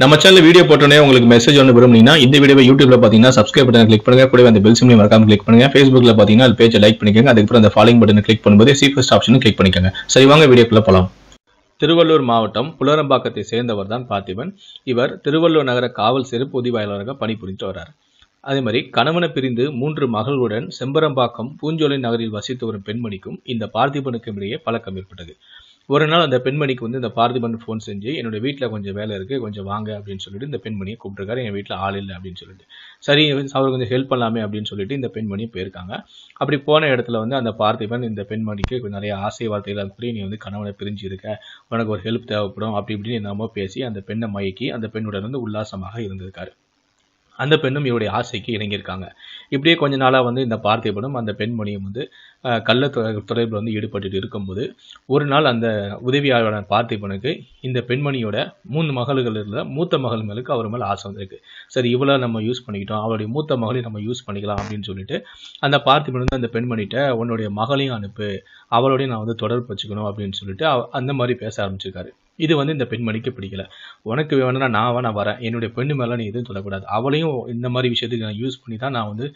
நம்ம channel video போட்டோன்னே உங்களுக்கு மெசேஜ் ஒன்று விரும்புனீங்கன்னா இந்த வீடியோ யூடியூப்ல பார்த்தீங்கன்னா சப்ஸ்கிரைப் பட்டன் கிளிக் பண்ணுங்க கூட அந்த பெல் சிம்லையும் மறக்காம கிளிக் பண்ணுங்க ஃபேஸ்புக்ல பார்த்தீங்கன்னா அது பேஜை லைக் பண்ணிக்கோங்க அதுக்கப்புறம் அந்த ஃபாலோயிங் பட்டன் கிளிக் பண்ணும்போது சீஃபஸ்ட் ஆப்ஷனும் கிளிக் பண்ணிக்கோங்க சரி வாங்க வீடியோக்குள்ள போலாம் திருவள்ளூர் மாவட்டம் புலரம்பாக்கத்தை சேர்ந்தவர் தான் பார்த்திபன் இவர் திருவள்ளூர் நகர காவல் சிறப்பு உதவியாளராக பணிபுரிந்து வரார் அதே மாதிரி கணவனை பிரிந்து மூன்று மகளுடன் செம்பரம்பாக்கம் பூஞ்சோலை நகரில் வசித்து வரும் பெண்மணிக்கும் இந்த பார்த்திபனுக்கும் இடையே பழக்கம் ஏற்பட்டது ஒரு நாள் அந்த பெண்மணிக்கு வந்து இந்த பார்த்திபன் ஃபோன் செஞ்சு என்னோடய வீட்டில் கொஞ்சம் வேலை இருக்குது கொஞ்சம் வாங்க அப்படின்னு சொல்லிட்டு இந்த பெண்மணியை கூப்பிட்டுருக்காரு என் வீட்டில் ஆள் இல்லை அப்படின்னு சொல்லிட்டு சரி அவர் கொஞ்சம் ஹெல்ப் பண்ணலாமே அப்படின்னு சொல்லிட்டு இந்த பெண்மணி போயிருக்காங்க அப்படி போன இடத்துல வந்து அந்த பார்த்திபன் இந்த பெண்மணிக்கு கொஞ்சம் நிறைய ஆசை வார்த்தைகள் கூட நீ வந்து கணவனை பிரிஞ்சு இருக்க உனக்கு ஒரு ஹெல்ப் தேவைப்படும் அப்படி இப்படின்னு என்னமோ பேசி அந்த பெண்ணை மயக்கி அந்த பெண்ணுடன் வந்து உல்லாசமாக இருந்திருக்காரு அந்த பெண்ணும் இவருடைய ஆசைக்கு இணங்கியிருக்காங்க இப்படியே கொஞ்ச நாளாக வந்து இந்த பார்த்திபனும் அந்த பெண்மணியும் வந்து கள்ள தொடர்பில் வந்து ஈடுபட்டு இருக்கும்போது ஒரு நாள் அந்த உதவியாளர் பார்த்திபனுக்கு இந்த பெண்மணியோட மூணு மகள்கள் இருந்த மூத்த மகள் மேலுக்கு அவர் மேலே ஆசை வந்திருக்கு சரி இவ்வளோ நம்ம யூஸ் பண்ணிக்கிட்டோம் அவளுடைய மூத்த மகளையும் நம்ம யூஸ் பண்ணிக்கலாம் அப்படின்னு சொல்லிட்டு அந்த பார்த்திபன் வந்து அந்த பெண்மணிகிட்ட உன்னுடைய மகளையும் அனுப்பு அவளோடையும் நான் வந்து தொடர்பு வச்சுக்கணும் அப்படின்னு சொல்லிட்டு அந்த மாதிரி பேச ஆரம்பிச்சிருக்காரு இது வந்து இந்த பெண்மணிக்கு பிடிக்கல உனக்கு வேணும்னா நான் வேணா வரேன் என்னுடைய பெண்ணு மேலே நீ எதுவும் சொல்லக்கூடாது அவளையும் இந்த மாதிரி விஷயத்துக்கு நான் யூஸ் பண்ணி தான் நான் வந்து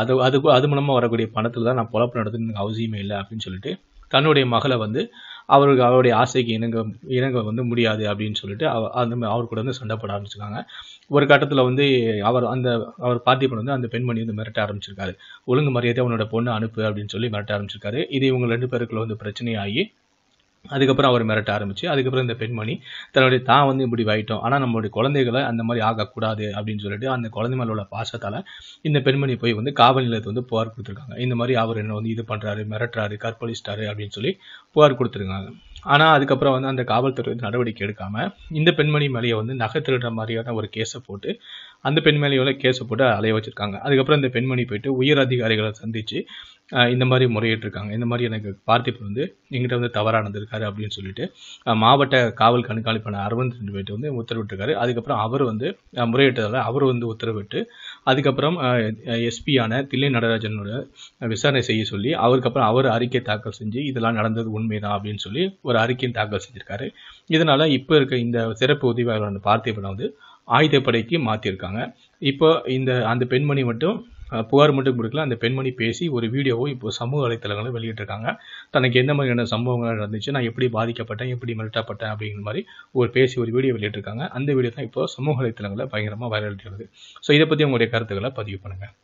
அது அது அது மூலமாக வரக்கூடிய பணத்தில் தான் நான் பொழப்பு நடத்துன்னு அவசியமே இல்லை அப்படின்னு சொல்லிட்டு தன்னுடைய மகளை வந்து அவருக்கு அவருடைய ஆசைக்கு இணங்க இணங்க வந்து முடியாது அப்படின்னு சொல்லிட்டு அந்த அவர் கூட வந்து சண்டைப்பட ஆரம்பிச்சிருக்காங்க ஒரு கட்டத்தில் வந்து அவர் அந்த அவர் பார்த்திபன் வந்து அந்த பெண்மணி வந்து மிரட்ட ஆரம்பிச்சிருக்காரு ஒழுங்கு மரியாதை அவனோட பொண்ணு அனுப்பு அப்படின்னு சொல்லி மிரட்ட ஆரம்பிச்சிருக்காரு இது இவங்க ரெண்டு பேருக்குள்ள வந்து பிரச்சனையாகி அதுக்கப்புறம் அவர் மிரட்ட ஆரம்பிச்சு அதுக்கப்புறம் இந்த பெண்மணி தன்னுடைய தான் வந்து இப்படி வாயிட்டோம் ஆனால் நம்மளுடைய குழந்தைகளை அந்த மாதிரி ஆகக்கூடாது அப்படின்னு சொல்லிட்டு அந்த குழந்தை மேலோட பாசத்தால் இந்த பெண்மணி போய் வந்து காவல் நிலையத்தை வந்து புகார் கொடுத்துருக்காங்க இந்த மாதிரி அவர் என்ன வந்து இது பண்ணுறாரு மிரட்டுறாரு கற்பழிச்சிட்டாரு அப்படின்னு சொல்லி புகார் கொடுத்துருக்காங்க ஆனால் அதுக்கப்புறம் வந்து அந்த காவல்துறை வந்து நடவடிக்கை எடுக்காமல் இந்த பெண்மணி மேலேயே வந்து நகை திருடுற மாதிரியான ஒரு கேஸை போட்டு அந்த பெண் மேலேயோட கேஸை போட்டு அலைய வச்சுருக்காங்க அதுக்கப்புறம் இந்த பெண்மணி போயிட்டு உயர் அதிகாரிகளை சந்தித்து இந்த மாதிரி முறையிட்டிருக்காங்க இந்த மாதிரி எனக்கு பார்த்திப்பு வந்து எங்கிட்ட வந்து தவறாக நடந்திருக்காரு அப்படின்னு சொல்லிட்டு மாவட்ட காவல் கண்காணிப்பான அரவிந்த் பேர்ட்டு வந்து உத்தரவிட்டிருக்காரு அதுக்கப்புறம் அவர் வந்து முறையிட்டதால் அவர் வந்து உத்தரவிட்டு அதுக்கப்புறம் எஸ்பியான தில்லை நடராஜனோட விசாரணை செய்ய சொல்லி அவருக்கப்புறம் அவர் அறிக்கை தாக்கல் செஞ்சு இதெல்லாம் நடந்தது உண்மைதான் அப்படின்னு சொல்லி ஒரு அறிக்கையும் தாக்கல் செஞ்சுருக்காரு இதனால் இப்போ இருக்க இந்த சிறப்பு உதவியாளர் பார்த்திபனை வந்து ஆயுதப்படைக்கு மாற்றிருக்காங்க இப்போ இந்த அந்த பெண்மணி மட்டும் புகார் மட்டும் கொடுக்கல அந்த பெண்மணி பேசி ஒரு வீடியோவோ இப்போ சமூக வலைத்தளங்களில் வெளியிட்டிருக்காங்க தனக்கு எந்த மாதிரியான சம்பவங்கள் நடந்துச்சு நான் எப்படி பாதிக்கப்பட்டேன் எப்படி மிரட்டப்பட்டேன் அப்படிங்கிற மாதிரி ஒரு பேசி ஒரு வீடியோ வெளியிட்டிருக்காங்க அந்த வீடியோ தான் இப்போ சமூக வலைத்தளங்களில் பயங்கரமாக வைரல் ஆகிறது ஸோ இதை பற்றி உங்களுடைய கருத்துக்களை பதிவு பண்ணுங்கள்